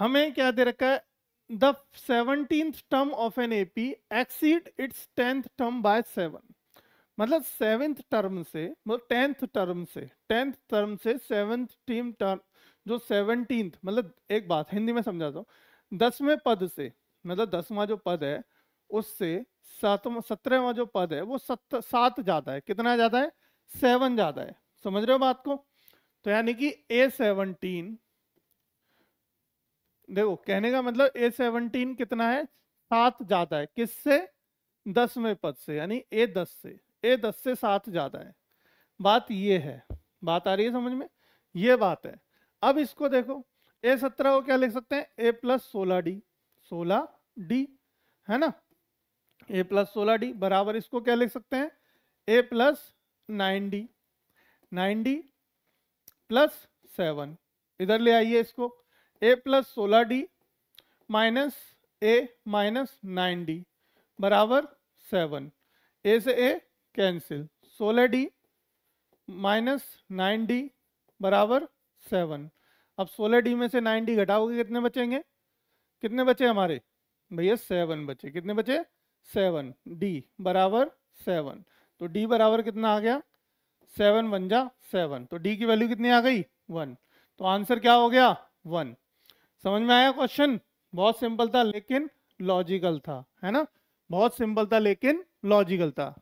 हमें क्या दे रखा है the seventeen term of an AP exceed its tenth term by seven मतलब सेवेंथ टर्म से मतलब टेंथ टर्म से टेंथ टर्म से सेवेंथ टीम टर्म जो सेवनटीन मतलब एक बात हिंदी में समझा दो दसवें पद से मतलब दसवां जो पद है उससे सातवा सत्रहवा जो पद है वो सत सात ज्यादा है कितना ज्यादा है सेवन ज्यादा है समझ रहे हो बात को तो यानी कि ए सेवनटीन देखो कहने का मतलब ए सेवनटीन कितना है सात ज्यादा है किससे दसवें पद से यानी ए दस से ए दस से सात ज्यादा है बात ये है बात आ रही है समझ में ये बात है अब इसको देखो ए सत्रह को क्या लिख सकते हैं ए प्लस सोलह डी सोलह डी है ना ए प्लस सोलह डी बराबर इसको क्या लिख सकते हैं A plus nine D nine D plus seven इधर ले आइए इसको ए प्लस सोलह D minus A minus nine D बराबर सेवन ए से ए कैंसिल सोलह डी माइनस नाइन डी बराबर सेवन अब सोलह डी में से नाइन डी घटाओगे कितने बचेंगे कितने बचे हमारे भैया सेवन बचे कितने बचे सेवन डी बराबर सेवन तो डी बराबर कितना आ गया सेवन वन जा सेवन तो डी की वैल्यू कितनी आ गई वन तो आंसर क्या हो गया वन समझ में आया क्वेश्चन बहुत सिंपल था लेकिन लॉजिकल था है ना बहुत सिंपल था लेकिन लॉजिकल था